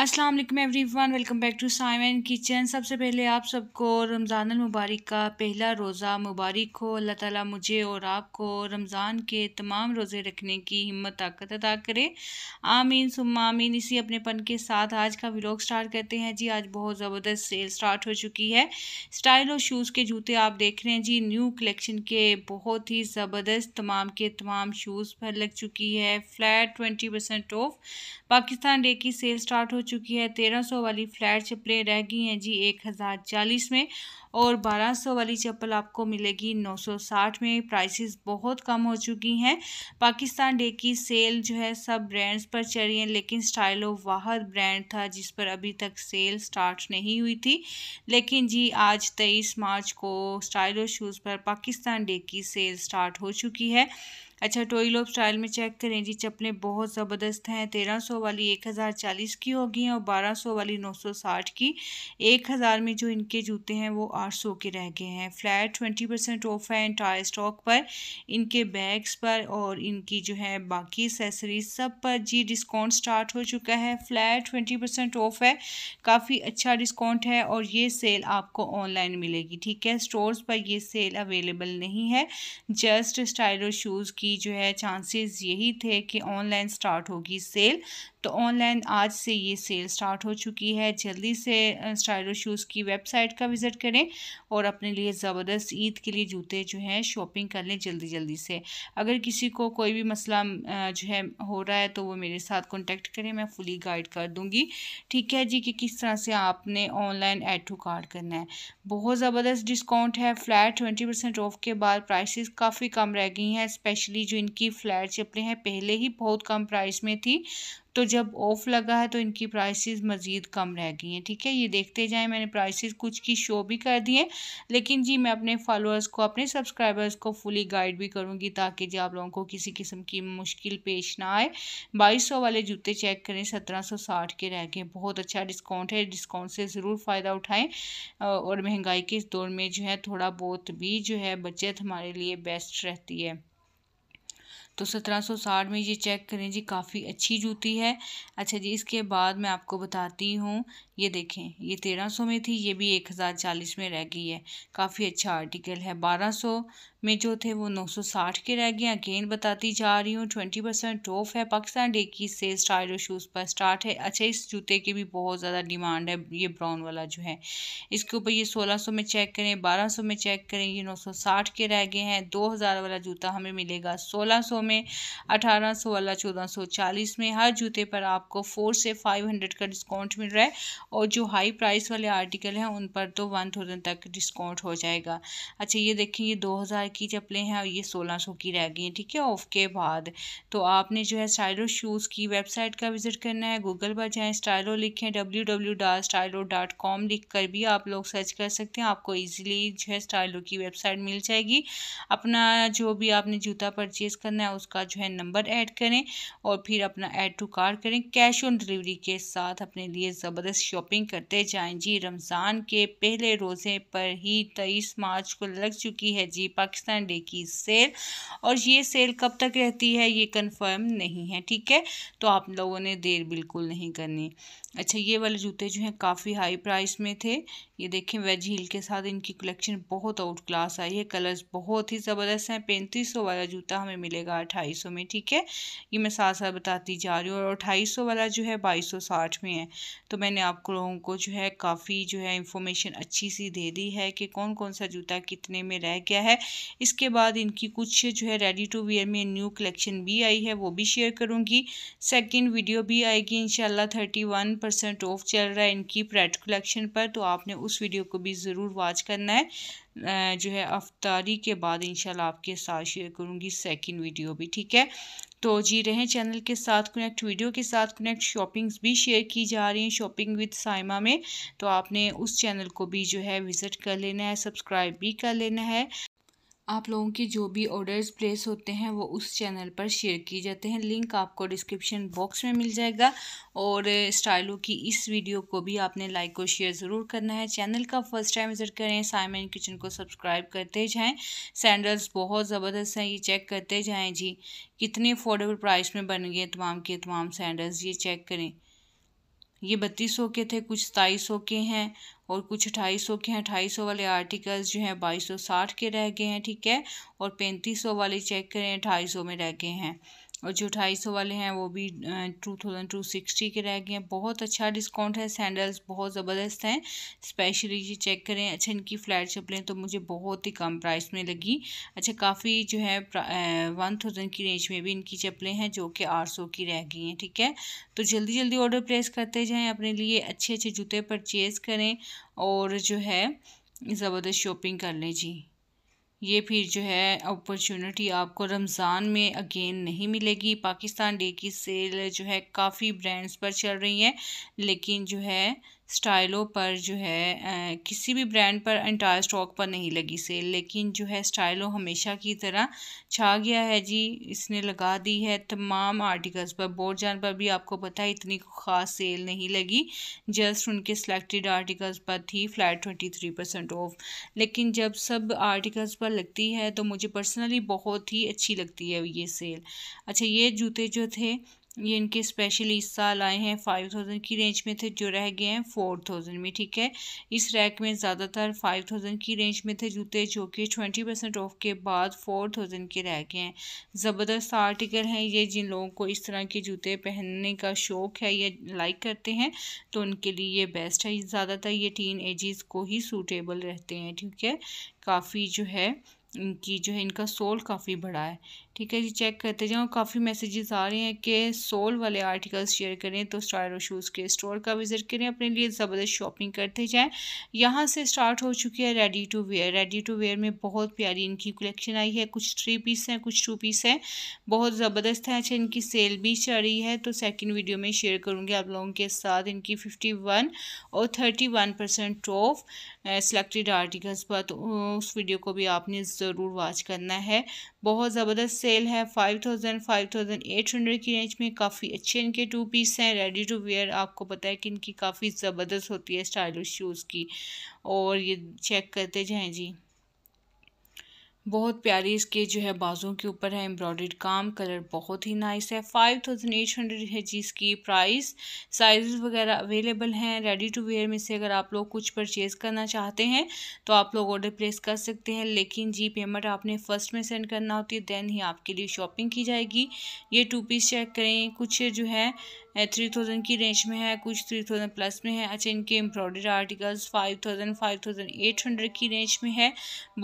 अस्सलाम वालेकुम everyone welcome back to Simon kitchen सबसे पहले आप सबको रमज़ान मुबारक का पहला रोज़ा मुबारक हो अल्लाह ताला मुझे और आपको रमज़ान के तमाम रोज़े रखने की हिम्मत ताकत अदा करे आमीन सुम्मा आमीन इसी अपने पन के साथ आज का व्लॉग स्टार्ट करते हैं जी आज बहुत ज़बरदस्त सेल स्टार्ट हो चुकी है स्टाइल और शूज़ के जूते आप देख रहे हैं जी न्यू कलेक्शन के बहुत ही ज़बरदस्त तमाम के तमाम शूज़ पर लग चुकी है flat twenty off Pakistan day की सेल स्टार्ट हो चुकी है तेरह सौ वाली फ्लैट चप्पलें रह गई हैं जी एक हज़ार चालीस में और बारह सौ वाली चप्पल आपको मिलेगी नौ सौ साठ में प्राइसेस बहुत कम हो चुकी हैं पाकिस्तान डे की सेल जो है सब ब्रांड्स पर चल रही है लेकिन स्टाइलो वाहद ब्रांड था जिस पर अभी तक सेल स्टार्ट नहीं हुई थी लेकिन जी आज तेईस मार्च को स्टाइलो शूज़ पर पाकिस्तान डे की सेल स्टार्ट हो चुकी है अच्छा टोई लोब स्टाइल में चेक करें जी चप्पलें बहुत ज़बरदस्त हैं तेरह सौ वाली एक हज़ार चालीस की होगी और बारह सौ वाली नौ सौ साठ की एक हज़ार में जो इनके जूते हैं वो आठ सौ के रह गए हैं फ्लैट ट्वेंटी परसेंट ऑफ है टायर स्टॉक पर इनके बैग्स पर और इनकी जो है बाकी एसेसरीज सब पर जी डिस्काउंट स्टार्ट हो चुका है फ्लैट ट्वेंटी परसेंट ऑफ है काफ़ी अच्छा डिस्काउंट है और ये सेल आपको ऑनलाइन मिलेगी ठीक है स्टोर्स पर ये सेल अवेलेबल नहीं है जस्ट स्टाइल और शूज़ की की जो है चांसेस यही थे कि ऑनलाइन स्टार्ट होगी सेल तो ऑनलाइन आज से ये सेल स्टार्ट हो चुकी है जल्दी से स्टाइलो शूज़ की वेबसाइट का विज़िट करें और अपने लिए ज़बरदस्त ईद के लिए जूते जो हैं शॉपिंग कर लें जल्दी जल्दी से अगर किसी को कोई भी मसला जो है हो रहा है तो वो मेरे साथ कॉन्टेक्ट करें मैं फुली गाइड कर दूँगी ठीक है जी कि किस तरह से आपने ऑनलाइन एड टू कार्ड करना है बहुत ज़बरदस्त डिस्काउंट है फ्लैट ट्वेंटी परसेंट ऑफ के बाद प्राइसेस काफ़ी कम रह गई हैं स्पेशली जो इनकी फ्लैट चपलें हैं पहले ही बहुत कम प्राइस में थी तो जब ऑफ लगा है तो इनकी प्राइसेस मज़ीद कम रह गई हैं ठीक है ये देखते जाएं मैंने प्राइसेस कुछ की शो भी कर दी हैं लेकिन जी मैं अपने फॉलोअर्स को अपने सब्सक्राइबर्स को फुली गाइड भी करूँगी ताकि जी आप लोगों को किसी किस्म की मुश्किल पेश ना आए बाईस वाले जूते चेक करें सत्रह के रह गए बहुत अच्छा डिस्काउंट है डिस्काउंट से ज़रूर फ़ायदा उठाएँ और महंगाई के इस दौर में जो है थोड़ा बहुत भी जो है बचत हमारे लिए बेस्ट रहती है तो सत्रह सौ साठ में ये चेक करें जी काफ़ी अच्छी जूती है अच्छा जी इसके बाद मैं आपको बताती हूँ ये देखें ये तेरह सौ में थी ये भी एक हज़ार चालीस में रह गई है काफ़ी अच्छा आर्टिकल है बारह सौ में जो थे वो नौ सौ साठ के रह गए अगेन बताती जा रही हूँ ट्वेंटी परसेंट ऑफ है पाकिस्तान डे की से स्टाइल शूज़ पर स्टार्ट है अच्छा इस जूते की भी बहुत ज़्यादा डिमांड है ये ब्राउन वाला जो है इसके ऊपर ये सौ में चेक करें सौ में चेक करें ये साठ के रह गए हैं हज़ार वाला जूता हमें मिलेगा सोलह में में अठारह सौ वाला चौदह सौ चालीस में हर जूते पर आपको फोर से फाइव हंड्रेड का डिस्काउंट मिल रहा है और जो हाई प्राइस वाले आर्टिकल हैं उन पर तो वन थाउजेंड तक डिस्काउंट हो जाएगा अच्छा ये देखें ये दो हज़ार की चप्पलें हैं और ये सोलह सौ की रह गई हैं ठीक है ऑफ के बाद तो आपने जो है स्टाइलो शूज़ की वेबसाइट का विज़िट करना है गूगल पर जाएँ स्टाइलो लिखें W W dot Stylo dot com लिख कर भी आप लोग सर्च कर सकते हैं आपको ईजिली जो है स्टाइलो की वेबसाइट मिल जाएगी अपना जो भी आपने जूता परचेज़ करना है उसका जो है नंबर ऐड करें और फिर अपना ऐड टू कार करें कैश ऑन डिलीवरी के साथ अपने लिए ज़बरदस्त शॉपिंग करते जाएं जी रमज़ान के पहले रोज़े पर ही तेईस मार्च को लग चुकी है जी पाकिस्तान डे की सेल और ये सेल कब तक रहती है ये कन्फर्म नहीं है ठीक है तो आप लोगों ने देर बिल्कुल नहीं करनी अच्छा ये वाले जूते जो हैं काफ़ी हाई प्राइस में थे ये देखें वेज हील के साथ इनकी कलेक्शन बहुत आउट क्लास आई है कलर्स बहुत ही ज़बरदस्त हैं पैंतीस सौ वाला जूता हमें मिलेगा अट्ठाईस सौ में ठीक है ये मैं साथ साथ बताती जा रही हूँ और अट्ठाईस सौ वाला जो है बाईस सौ साठ में है तो मैंने आप लोगों को जो है काफ़ी जो है इंफॉर्मेशन अच्छी सी दे दी है कि कौन कौन सा जूता कितने में रह गया है इसके बाद इनकी कुछ जो है रेडी टू वेयर में न्यू कलेक्शन भी आई है वो भी शेयर करूँगी सेकेंड वीडियो भी आएगी इनशाला थर्टी वन परसेंट ऑफ चल रहा है इनकी प्रेड कलेक्शन पर तो आपने उस वीडियो को भी ज़रूर वॉच करना है जो है अफ्तारी के बाद इंशाल्लाह आपके साथ शेयर करूँगी सेकंड वीडियो भी ठीक है तो जी रहें चैनल के साथ कनेक्ट वीडियो के साथ कनेक्ट शॉपिंग्स भी शेयर की जा रही हैं शॉपिंग विद साइमा में तो आपने उस चैनल को भी जो है विज़िट कर लेना है सब्सक्राइब भी कर लेना है आप लोगों की जो भी ऑर्डर्स प्लेस होते हैं वो उस चैनल पर शेयर किए जाते हैं लिंक आपको डिस्क्रिप्शन बॉक्स में मिल जाएगा और स्टाइलो की इस वीडियो को भी आपने लाइक और शेयर ज़रूर करना है चैनल का फर्स्ट टाइम विज़िट करें साइमन किचन को सब्सक्राइब करते जाएँ सैंडल्स बहुत ज़बरदस्त हैं ये चेक करते जाएँ जी कितने अफोर्डेबल प्राइस में बन गए तमाम के तमाम सैंडल्स ये चेक करें ये बत्तीस सौ के थे कुछ सताईस सौ के हैं और कुछ अठाई सौ के हैं अठाई सौ वाले आर्टिकल्स जो हैं बाईस सौ साठ के रह गए हैं ठीक है और पैंतीस सौ वाले चेक करें अठाई सौ में रह गए हैं और जो ढाई सौ वाले हैं वो भी टू थाउजेंड टू सिक्सटी के रह गए हैं बहुत अच्छा डिस्काउंट है सैंडल्स बहुत ज़बरदस्त हैं स्पेशली ये चेक करें अच्छा इनकी फ्लैट चप्पलें तो मुझे बहुत ही कम प्राइस में लगी अच्छा काफ़ी जो है वन थाउजेंड की रेंज में भी इनकी चप्पलें हैं जो कि आठ सौ की रह गई हैं ठीक है तो जल्दी जल्दी ऑर्डर प्लेस करते जाएँ अपने लिए अच्छे अच्छे जूते परचेज़ करें और जो है ज़बरदस्त शॉपिंग कर लें जी ये फिर जो है अपॉर्चुनिटी आपको रमज़ान में अगेन नहीं मिलेगी पाकिस्तान डे की सेल जो है काफ़ी ब्रांड्स पर चल रही है लेकिन जो है स्टाइलों पर जो है किसी भी ब्रांड पर इंटायर स्टॉक पर नहीं लगी सेल लेकिन जो है स्टाइलों हमेशा की तरह छा गया है जी इसने लगा दी है तमाम आर्टिकल्स पर बोर्ड जान पर भी आपको पता है इतनी ख़ास सेल नहीं लगी जस्ट उनके सिलेक्टेड आर्टिकल्स पर थी flat twenty three percent off लेकिन जब सब आर्टिकल्स पर लगती है तो मुझे पर्सनली बहुत ही अच्छी लगती है ये सेल अच्छा ये जूते जो थे ये इनके स्पेशल इस साल आए हैं फाइव थाउजेंड की रेंज में थे जो रह गए हैं फोर थाउजेंड में ठीक है इस रैक में ज़्यादातर फाइव थाउजेंड की रेंज में थे जूते जो कि ट्वेंटी परसेंट ऑफ के बाद फोर थाउजेंड के रह गए हैं ज़बरदस्त आर्टिकल हैं ये जिन लोगों को इस तरह के जूते पहनने का शौक़ है या लाइक करते हैं तो उनके लिए ये बेस्ट है ज़्यादातर ये टीन एजिस को ही सूटेबल रहते हैं ठीक है काफ़ी जो है इनकी जो है इनका सोल काफ़ी बड़ा है ठीक है जी चेक करते जाओ काफ़ी मैसेजेस आ रहे हैं कि सोल वाले आर्टिकल्स शेयर करें तो स्टार और शूज़ के स्टोर का विज़िट करें अपने लिए ज़बरदस्त शॉपिंग करते जाएं यहाँ से स्टार्ट हो चुकी है ready to wear ready to wear में बहुत प्यारी इनकी कलेक्शन आई है कुछ थ्री पीस हैं कुछ टू पीस हैं बहुत ज़बरदस्त है अच्छा इनकी सेल भी चल रही है तो सेकेंड वीडियो में शेयर करूँगी आप लोगों के साथ इनकी फिफ्टी वन और thirty one percent off selected articles पर तो उस वीडियो को भी आपने ज़रूर वॉच करना है बहुत ज़बरदस्त सेल है five thousand five thousand eight hundred की रेंज में काफ़ी अच्छे इनके टू पीस हैं रेडी टू वेयर आपको पता है कि इनकी काफ़ी ज़बरदस्त होती है स्टाइलिश शूज़ की और ये चेक करते जाएँ जी बहुत प्यारी इसके जो है बाजों के ऊपर है एम्ब्रॉयड काम कलर बहुत ही नाइस है फाइव थाउजेंड एट हंड्रेड है जी इसकी प्राइस साइज़ वगैरह अवेलेबल हैं रेडी टू वेयर में से अगर आप लोग कुछ परचेज़ करना चाहते हैं तो आप लोग ऑर्डर प्लेस कर सकते हैं लेकिन जी पेमेंट आपने फ़र्स्ट में सेंड करना होती है देन ही आपके लिए शॉपिंग की जाएगी ये टू पीस चेक करें कुछ जो है थ्री थाउजेंड की रेंज में है कुछ थ्री थाउजेंड प्लस में है अच्छा इनके embroidered articles five thousand five thousand eight hundred की रेंज में है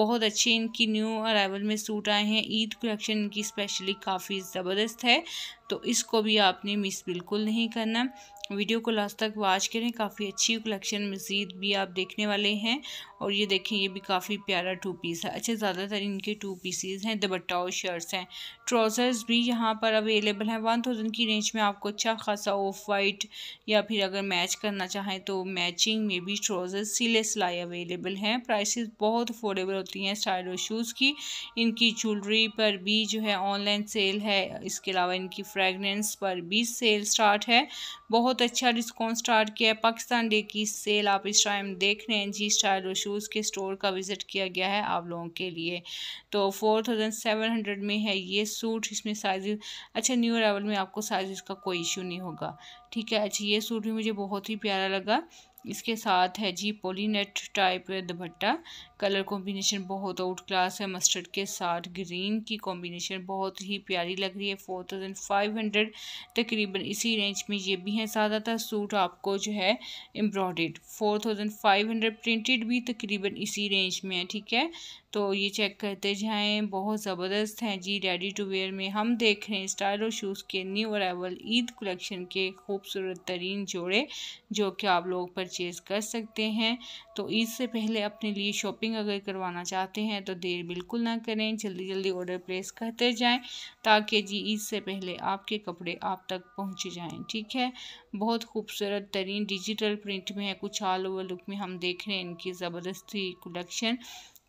बहुत अच्छे इनकी न्यू अराइवल में सूट आए हैं ईद कलेक्शन इनकी स्पेशली काफ़ी ज़बरदस्त है तो इसको भी आपने मिस बिल्कुल नहीं करना वीडियो को लास्ट तक वॉच करें काफ़ी अच्छी कलेक्शन मज़ीद भी आप देखने वाले हैं और ये देखें ये भी काफ़ी प्यारा टू पीस है अच्छा ज़्यादातर इनके टू पीसीज हैं दबट्टा और शर्ट्स हैं ट्राउज़र्स भी यहाँ पर अवेलेबल हैं वन थाउजेंड की रेंज में आपको अच्छा खासा ऑफ वाइट या फिर अगर मैच करना चाहें तो मैचिंग में भी ट्राउज़र्स सिले सिलाई अवेलेबल हैं प्राइसेस बहुत अफोर्डेबल होती हैं स्टाइल और शूज़ की इनकी ज्वेलरी पर भी जो है ऑनलाइन सेल है इसके अलावा इनकी फ्रेगनेंस पर भी सेल स्टार्ट है बहुत अच्छा रिस्पॉन्स स्टार्ट किया है पाकिस्तान डे की सेल आप इस टाइम देख रहे हैं जी स्टाइल और शूज़ के स्टोर का विज़िट किया गया है आप लोगों के लिए तो फोर थाउजेंड सेवन हंड्रेड में है ये सूट इसमें साइज़ अच्छा न्यू अरावल में आपको साइज़ का कोई इशू नहीं होगा ठीक है अच्छा ये सूट भी मुझे बहुत ही प्यारा लगा इसके साथ है जी पोलिनेट टाइप दुपट्टा कलर कॉम्बिनेशन बहुत आउट क्लास है मस्टर्ड के साथ ग्रीन की कॉम्बिनेशन बहुत ही प्यारी लग रही है फोर थाउजेंड फाइव हंड्रेड तकरीबन इसी रेंज में ये भी हैं ज़्यादातर सूट आपको जो है embroidered four thousand five hundred printed भी तकरीबन इसी रेंज में है ठीक है तो ये चेक करते जाएं बहुत ज़बरदस्त हैं जी रेडी टू वेयर में हम देख रहे हैं स्टाइल और शूज़ के न्यू अरावल ईद कलेक्शन के खूबसूरत तरीन जोड़े जो कि आप लोग परचेज़ कर सकते हैं तो ईद से पहले अपने लिए शॉपिंग अगर करवाना चाहते हैं तो देर बिल्कुल ना करें जल्दी जल्दी ऑर्डर प्लेस करते जाएँ ताकि जी ईद से पहले आपके कपड़े आप तक पहुँच जाएँ ठीक है बहुत खूबसूरत तरीन डिजिटल प्रिंट में है कुछ ऑल ओवर लुक में हम देख रहे हैं इनकी ज़बरदस्ती कलेक्शन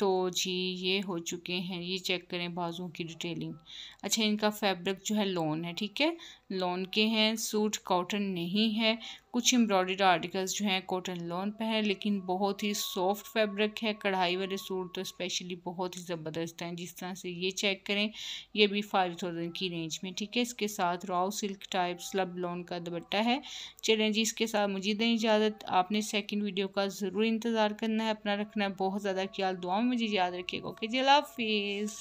तो जी ये हो चुके हैं ये चेक करें बाजुओं की डिटेलिंग अच्छा इनका फैब्रिक जो है लोन है ठीक है लॉन के हैं सूट कॉटन नहीं है कुछ एम्ब्रॉयड आर्टिकल्स जो हैं कॉटन लॉन पर हैं लेकिन बहुत ही सॉफ्ट फैब्रिक है कढ़ाई वाले सूट तो स्पेशली बहुत ही ज़बरदस्त हैं जिस तरह से ये चेक करें ये भी फाइव थाउजेंड की रेंज में ठीक है इसके साथ raw silk type slub lawn का दुपट्टा है चलें जी इसके साथ मुझे दें इजाज़त आपने सेकेंड वीडियो का ज़रूर इंतज़ार करना है अपना रखना है बहुत ज़्यादा ख्याल दुआ मुझे याद रखिएगा ओके जला हाफिज़